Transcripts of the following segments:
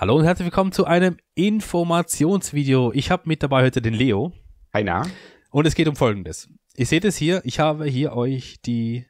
Hallo und herzlich willkommen zu einem Informationsvideo. Ich habe mit dabei heute den Leo. Hi, na. Und es geht um Folgendes. Ihr seht es hier, ich habe hier euch die,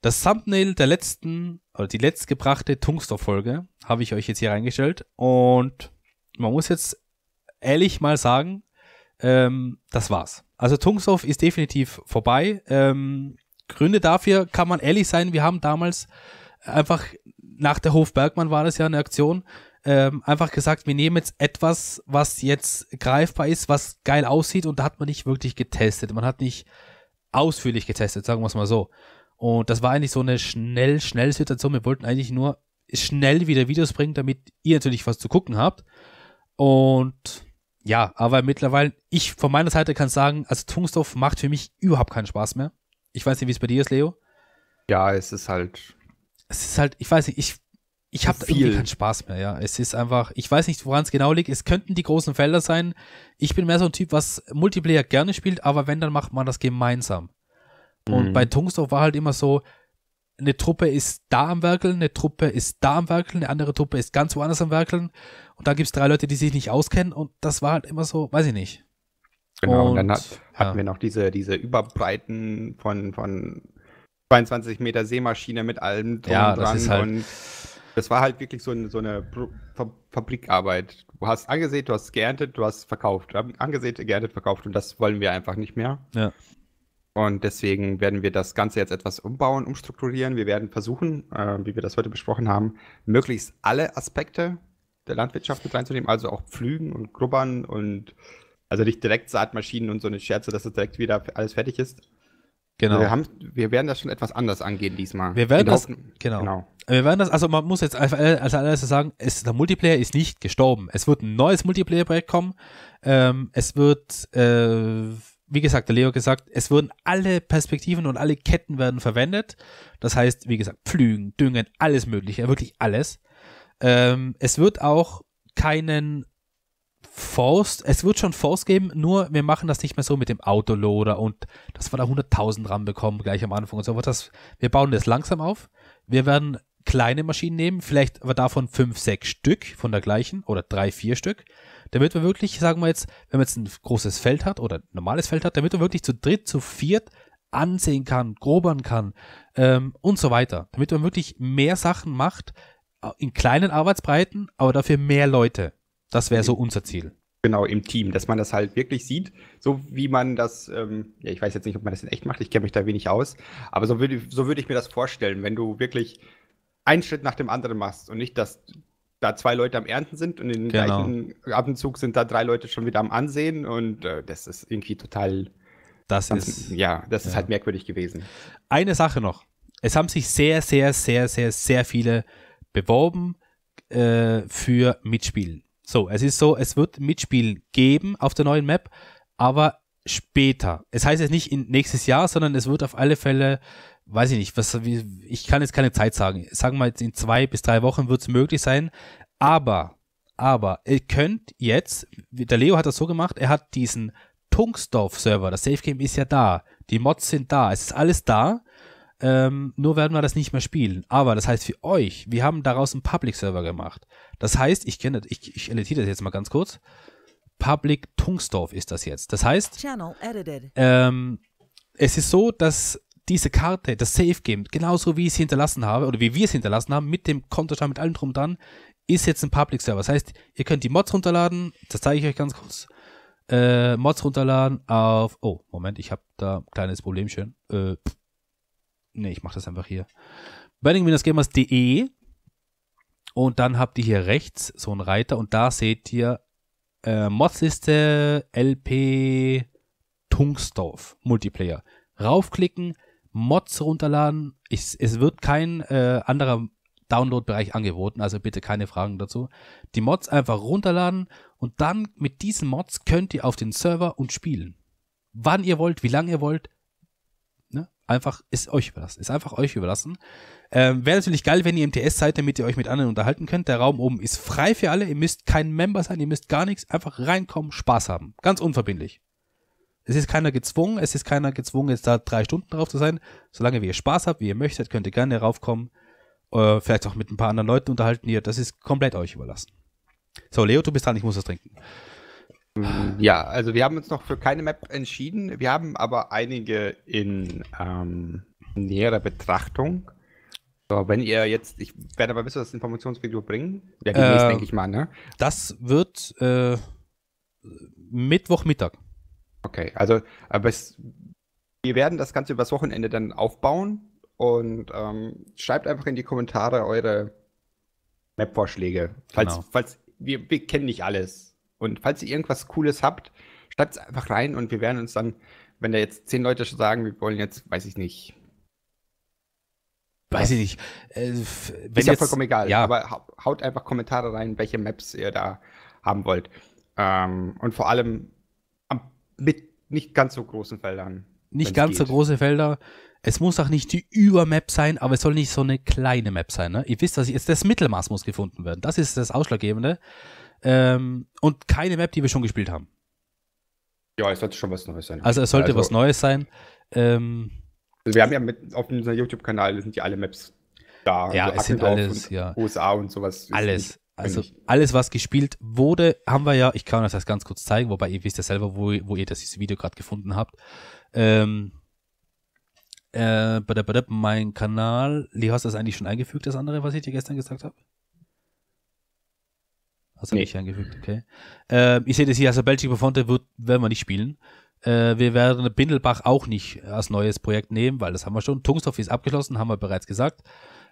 das Thumbnail der letzten, oder die letztgebrachte Tungstor-Folge habe ich euch jetzt hier reingestellt. Und man muss jetzt ehrlich mal sagen, ähm, das war's. Also Tungstorf ist definitiv vorbei. Ähm, Gründe dafür kann man ehrlich sein, wir haben damals einfach nach der Hofbergmann war das ja eine Aktion, ähm, einfach gesagt, wir nehmen jetzt etwas, was jetzt greifbar ist, was geil aussieht und da hat man nicht wirklich getestet. Man hat nicht ausführlich getestet, sagen wir es mal so. Und das war eigentlich so eine schnell, schnell Situation. Wir wollten eigentlich nur schnell wieder Videos bringen, damit ihr natürlich was zu gucken habt. Und ja, aber mittlerweile, ich von meiner Seite kann sagen, also Tungstoff macht für mich überhaupt keinen Spaß mehr. Ich weiß nicht, wie es bei dir ist, Leo. Ja, es ist halt. Es ist halt, ich weiß nicht, ich ich habe irgendwie keinen Spaß mehr, ja. Es ist einfach, ich weiß nicht, woran es genau liegt. Es könnten die großen Felder sein. Ich bin mehr so ein Typ, was Multiplayer gerne spielt, aber wenn, dann macht man das gemeinsam. Mhm. Und bei mhm. Tungstorf war halt immer so, eine Truppe ist da am Werkeln, eine Truppe ist da am Werkeln, eine andere Truppe ist ganz woanders am Werkeln. Und da gibt es drei Leute, die sich nicht auskennen und das war halt immer so, weiß ich nicht. Genau, und, und dann hat, hatten ja. wir noch diese, diese Überbreiten von, von 22 Meter Seemaschine mit allem drum ja, das ist halt, und das war halt wirklich so eine, so eine Fabrikarbeit. Du hast angesehen, du hast geerntet, du hast verkauft. angesehen, geerntet, verkauft und das wollen wir einfach nicht mehr. Ja. Und deswegen werden wir das Ganze jetzt etwas umbauen, umstrukturieren. Wir werden versuchen, äh, wie wir das heute besprochen haben, möglichst alle Aspekte der Landwirtschaft mit reinzunehmen, also auch Pflügen und Grubbern und also nicht direkt Saatmaschinen und so eine Scherze, dass das direkt wieder alles fertig ist, Genau. Wir, haben, wir werden das schon etwas anders angehen diesmal. Wir werden das, genau. genau. Wir werden das, also man muss jetzt als allererstes also sagen, es, der Multiplayer ist nicht gestorben. Es wird ein neues Multiplayer-Projekt kommen. Ähm, es wird, äh, wie gesagt, der Leo gesagt, es würden alle Perspektiven und alle Ketten werden verwendet. Das heißt, wie gesagt, Pflügen, Düngen, alles Mögliche, wirklich alles. Ähm, es wird auch keinen Faust, es wird schon Faust geben, nur wir machen das nicht mehr so mit dem Autoloader und dass wir da 100.000 RAM bekommen gleich am Anfang und so. Das, wir bauen das langsam auf. Wir werden kleine Maschinen nehmen, vielleicht aber davon 5, 6 Stück von der gleichen oder 3, 4 Stück, damit wir wirklich, sagen wir jetzt, wenn man jetzt ein großes Feld hat oder ein normales Feld hat, damit man wirklich zu dritt, zu viert ansehen kann, grobern kann ähm, und so weiter. Damit man wirklich mehr Sachen macht, äh, in kleinen Arbeitsbreiten, aber dafür mehr Leute. Das wäre so unser Ziel. Genau, im Team, dass man das halt wirklich sieht, so wie man das, ähm, ja, ich weiß jetzt nicht, ob man das in echt macht, ich kenne mich da wenig aus, aber so würde so würd ich mir das vorstellen, wenn du wirklich einen Schritt nach dem anderen machst und nicht, dass da zwei Leute am Ernten sind und in genau. gleichen Abendzug sind da drei Leute schon wieder am Ansehen und äh, das ist irgendwie total. Das ganz, ist. Ja, das ja. ist halt merkwürdig gewesen. Eine Sache noch. Es haben sich sehr, sehr, sehr, sehr, sehr viele beworben äh, für Mitspielen. So, es ist so, es wird Mitspielen geben auf der neuen Map, aber später. Es heißt jetzt nicht in nächstes Jahr, sondern es wird auf alle Fälle, weiß ich nicht, was, wie, ich kann jetzt keine Zeit sagen. Sagen wir jetzt in zwei bis drei Wochen wird es möglich sein, aber, aber, ihr könnt jetzt, der Leo hat das so gemacht, er hat diesen Tungsdorf-Server, das Safe Game ist ja da, die Mods sind da, es ist alles da ähm, nur werden wir das nicht mehr spielen. Aber das heißt für euch, wir haben daraus einen Public-Server gemacht. Das heißt, ich kenne, ich, ich editiere das jetzt mal ganz kurz. Public Tungsdorf ist das jetzt. Das heißt, ähm, es ist so, dass diese Karte, das Safe Game, genauso wie ich es hinterlassen habe oder wie wir es hinterlassen haben, mit dem Kontostand, mit allem drum dran, ist jetzt ein Public Server. Das heißt, ihr könnt die Mods runterladen, das zeige ich euch ganz kurz. Äh, Mods runterladen auf, oh, Moment, ich habe da ein kleines Problemchen. Äh, pff. Ne, ich mache das einfach hier. Burning-Gamers.de und dann habt ihr hier rechts so einen Reiter und da seht ihr äh, Modsliste LP Tungsdorf Multiplayer. Raufklicken, Mods runterladen. Ich, es wird kein äh, anderer Download-Bereich angeboten, also bitte keine Fragen dazu. Die Mods einfach runterladen und dann mit diesen Mods könnt ihr auf den Server und spielen. Wann ihr wollt, wie lange ihr wollt, einfach, ist euch überlassen. Ist einfach euch überlassen. Ähm, Wäre natürlich geil, wenn ihr im TS seid, damit ihr euch mit anderen unterhalten könnt. Der Raum oben ist frei für alle. Ihr müsst kein Member sein, ihr müsst gar nichts. Einfach reinkommen, Spaß haben. Ganz unverbindlich. Es ist keiner gezwungen, es ist keiner gezwungen, jetzt da drei Stunden drauf zu sein. Solange ihr Spaß habt, wie ihr möchtet, könnt ihr gerne raufkommen. Äh, vielleicht auch mit ein paar anderen Leuten unterhalten. Ihr, das ist komplett euch überlassen. So, Leo, du bist dran, ich muss das trinken. Ja, also wir haben uns noch für keine Map entschieden. Wir haben aber einige in ähm, näherer Betrachtung. So, wenn ihr jetzt, ich werde aber bis das Informationsvideo bringen. Ja, demnächst, äh, denke ich mal, ne? Das wird äh, Mittwochmittag. Okay, also, aber es, wir werden das Ganze übers Wochenende dann aufbauen und ähm, schreibt einfach in die Kommentare eure Map-Vorschläge. Falls, genau. falls wir, wir kennen nicht alles. Und falls ihr irgendwas Cooles habt, schreibt es einfach rein und wir werden uns dann, wenn da jetzt zehn Leute schon sagen, wir wollen jetzt, weiß ich nicht. Weiß ich nicht. Äh, wenn ist ja vollkommen egal, ja. aber haut einfach Kommentare rein, welche Maps ihr da haben wollt. Ähm, und vor allem am, mit nicht ganz so großen Feldern. Nicht ganz geht. so große Felder. Es muss auch nicht die Übermap sein, aber es soll nicht so eine kleine Map sein. Ne? Ihr wisst, dass ich, das Mittelmaß muss gefunden werden. Das ist das Ausschlaggebende. Ähm, und keine Map, die wir schon gespielt haben. Ja, es sollte schon was Neues sein. Also es sollte also, was Neues sein. Ähm, wir haben ja mit, auf unserem YouTube-Kanal sind ja alle Maps da. Ja, also es sind alles, ja. USA und sowas. Alles. Also alles, was gespielt wurde, haben wir ja, ich kann euch das ganz kurz zeigen, wobei ihr wisst ja selber, wo, wo ihr das dieses Video gerade gefunden habt. Ähm, äh, mein Kanal, wie hast du das eigentlich schon eingefügt, das andere, was ich dir gestern gesagt habe? Hast du nee. nicht eingefügt, okay. Äh, ich sehe das hier, also Belgica Profonte wird, werden wir nicht spielen. Äh, wir werden Bindelbach auch nicht als neues Projekt nehmen, weil das haben wir schon. Tungstorf ist abgeschlossen, haben wir bereits gesagt.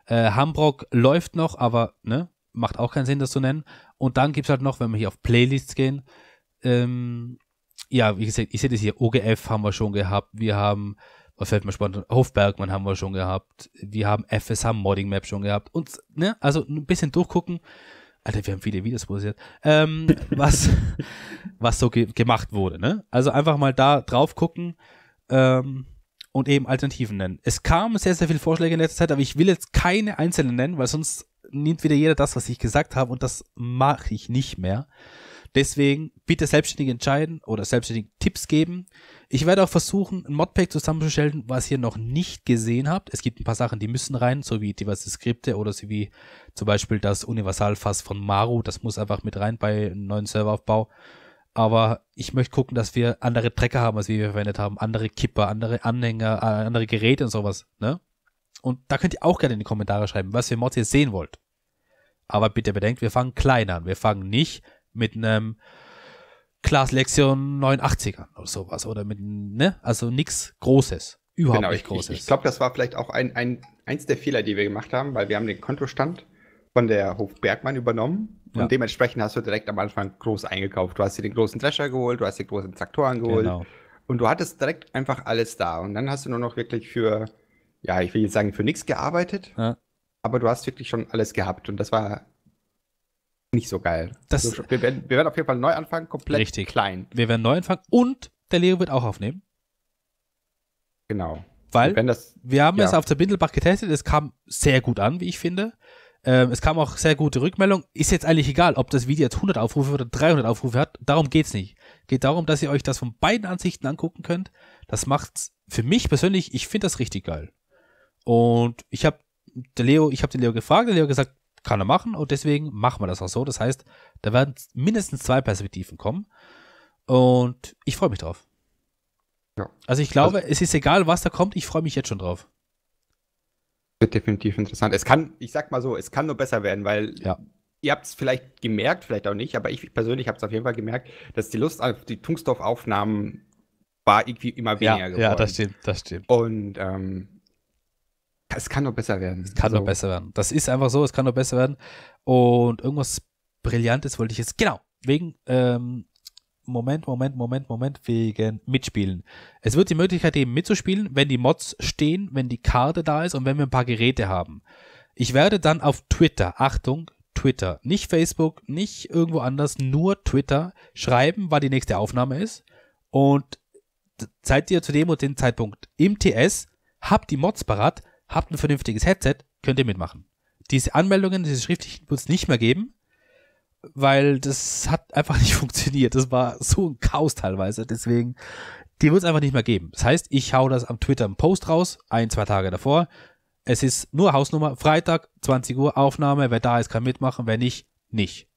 Äh, Hambrock läuft noch, aber ne, macht auch keinen Sinn, das zu nennen. Und dann gibt es halt noch, wenn wir hier auf Playlists gehen, ähm, ja, wie gesagt, ich sehe das hier, OGF haben wir schon gehabt, wir haben, was fällt mir spontan, Hofbergmann haben wir schon gehabt, wir haben FSH Modding Map schon gehabt und, ne, also ein bisschen durchgucken, Alter, wir haben viele Videos produziert. Ähm, was, was so ge gemacht wurde, ne? Also einfach mal da drauf gucken ähm, und eben Alternativen nennen. Es kamen sehr, sehr viele Vorschläge in letzter Zeit, aber ich will jetzt keine einzelnen nennen, weil sonst nimmt wieder jeder das, was ich gesagt habe und das mache ich nicht mehr. Deswegen bitte selbstständig entscheiden oder selbstständig Tipps geben. Ich werde auch versuchen, ein Modpack zusammenzustellen, was ihr noch nicht gesehen habt. Es gibt ein paar Sachen, die müssen rein, so wie diverse Skripte oder so wie zum Beispiel das Universalfass von Maru. Das muss einfach mit rein bei einem neuen Serveraufbau. Aber ich möchte gucken, dass wir andere Trecker haben, als wir, verwendet haben. Andere Kipper, andere Anhänger, äh, andere Geräte und sowas. Ne? Und da könnt ihr auch gerne in die Kommentare schreiben, was für Mods ihr sehen wollt. Aber bitte bedenkt, wir fangen klein an. Wir fangen nicht mit einem Class Lexion 89 er oder sowas oder mit, ne? Also nichts Großes. Überhaupt genau, nicht Großes. Ich, ich glaube, das war vielleicht auch ein, ein, eins der Fehler, die wir gemacht haben, weil wir haben den Kontostand von der Hof Bergmann übernommen ja. und dementsprechend hast du direkt am Anfang groß eingekauft. Du hast dir den großen Drescher geholt, du hast dir großen Traktoren geholt genau. und du hattest direkt einfach alles da und dann hast du nur noch wirklich für, ja, ich will jetzt sagen, für nichts gearbeitet, ja. aber du hast wirklich schon alles gehabt und das war nicht so geil. Das also, wir, werden, wir werden auf jeden Fall neu anfangen, komplett richtig. klein. Wir werden neu anfangen und der Leo wird auch aufnehmen. Genau. Weil wir, das, wir haben ja. es auf der Bindelbach getestet, es kam sehr gut an, wie ich finde. Ähm, es kam auch sehr gute Rückmeldung. Ist jetzt eigentlich egal, ob das Video jetzt 100 Aufrufe oder 300 Aufrufe hat. Darum geht es nicht. Geht darum, dass ihr euch das von beiden Ansichten angucken könnt. Das macht's für mich persönlich, ich finde das richtig geil. Und ich habe der Leo, ich habe den Leo gefragt, der Leo gesagt, kann er machen und deswegen machen wir das auch so. Das heißt, da werden mindestens zwei Perspektiven kommen und ich freue mich drauf. Ja. Also ich glaube, also, es ist egal, was da kommt, ich freue mich jetzt schon drauf. Wird definitiv interessant. Es kann, ich sag mal so, es kann nur besser werden, weil ja. ihr habt es vielleicht gemerkt, vielleicht auch nicht, aber ich persönlich habe es auf jeden Fall gemerkt, dass die Lust auf die Tungsdorf-Aufnahmen war irgendwie immer weniger ja, geworden. Ja, das stimmt, das stimmt. Und ähm, es kann doch besser werden. Es kann also. doch besser werden. Das ist einfach so, es kann doch besser werden. Und irgendwas Brillantes wollte ich jetzt, genau, wegen, ähm, Moment, Moment, Moment, Moment, wegen Mitspielen. Es wird die Möglichkeit geben, mitzuspielen, wenn die Mods stehen, wenn die Karte da ist und wenn wir ein paar Geräte haben. Ich werde dann auf Twitter, Achtung, Twitter, nicht Facebook, nicht irgendwo anders, nur Twitter schreiben, wann die nächste Aufnahme ist. Und seid ihr zu dem und dem Zeitpunkt im TS, habt die Mods parat, habt ein vernünftiges Headset, könnt ihr mitmachen. Diese Anmeldungen, diese schriftlichen wird es nicht mehr geben, weil das hat einfach nicht funktioniert. Das war so ein Chaos teilweise. Deswegen, die wird es einfach nicht mehr geben. Das heißt, ich hau das am Twitter im Post raus, ein, zwei Tage davor. Es ist nur Hausnummer, Freitag, 20 Uhr, Aufnahme. Wer da ist, kann mitmachen, wer nicht, nicht.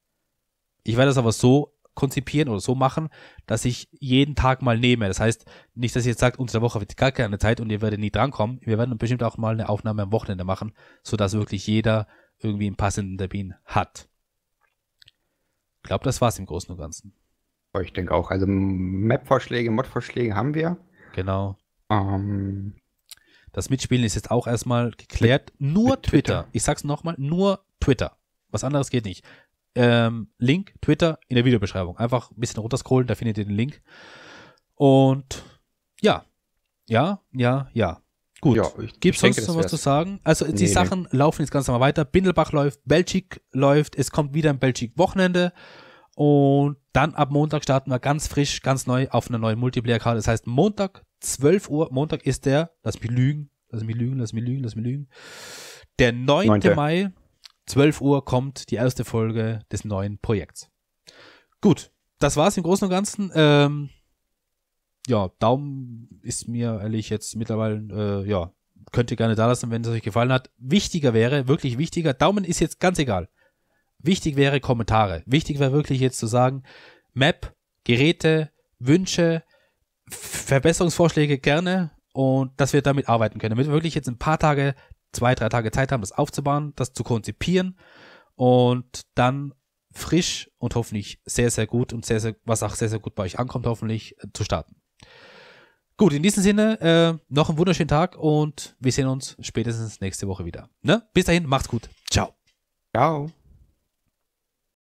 Ich werde das aber so konzipieren oder so machen, dass ich jeden Tag mal nehme. Das heißt, nicht, dass ihr jetzt sagt, unsere Woche wird gar keine Zeit und ihr werdet nie drankommen. Wir werden bestimmt auch mal eine Aufnahme am Wochenende machen, sodass wirklich jeder irgendwie einen passenden Termin hat. Ich glaube, das war es im Großen und Ganzen. Oh, ich denke auch. Also Map-Vorschläge, Mod-Vorschläge haben wir. Genau. Ähm, das Mitspielen ist jetzt auch erstmal geklärt. Nur Twitter. Twitter. Ich sag's nochmal, nur Twitter. Was anderes geht nicht ähm, Link, Twitter in der Videobeschreibung. Einfach ein bisschen runterscrollen, da findet ihr den Link. Und ja, ja, ja, ja. Gut. Ja, Gibt es sonst noch was zu sagen? Also die nee, Sachen nee. laufen jetzt ganz normal weiter. Bindelbach läuft, Belgik läuft, es kommt wieder ein Belgik-Wochenende. Und dann ab Montag starten wir ganz frisch, ganz neu auf einer neuen Multiplayer-Karte. Das heißt, Montag, 12 Uhr, Montag ist der, lass mich lügen, lass mich lügen, lass mich lügen, lass mich lügen. Der 9. 9. Mai 12 Uhr kommt die erste Folge des neuen Projekts. Gut, das war's im Großen und Ganzen. Ähm, ja, Daumen ist mir ehrlich jetzt mittlerweile, äh, ja, könnt ihr gerne da lassen, wenn es euch gefallen hat. Wichtiger wäre, wirklich wichtiger, Daumen ist jetzt ganz egal. Wichtig wäre Kommentare. Wichtig wäre wirklich jetzt zu sagen, Map, Geräte, Wünsche, Verbesserungsvorschläge gerne und dass wir damit arbeiten können, damit wir wirklich jetzt ein paar Tage zwei, drei Tage Zeit haben, das aufzubauen, das zu konzipieren und dann frisch und hoffentlich sehr, sehr gut und sehr, sehr, was auch sehr, sehr gut bei euch ankommt, hoffentlich äh, zu starten. Gut, in diesem Sinne, äh, noch einen wunderschönen Tag und wir sehen uns spätestens nächste Woche wieder. Ne? Bis dahin, macht's gut. Ciao. Ciao.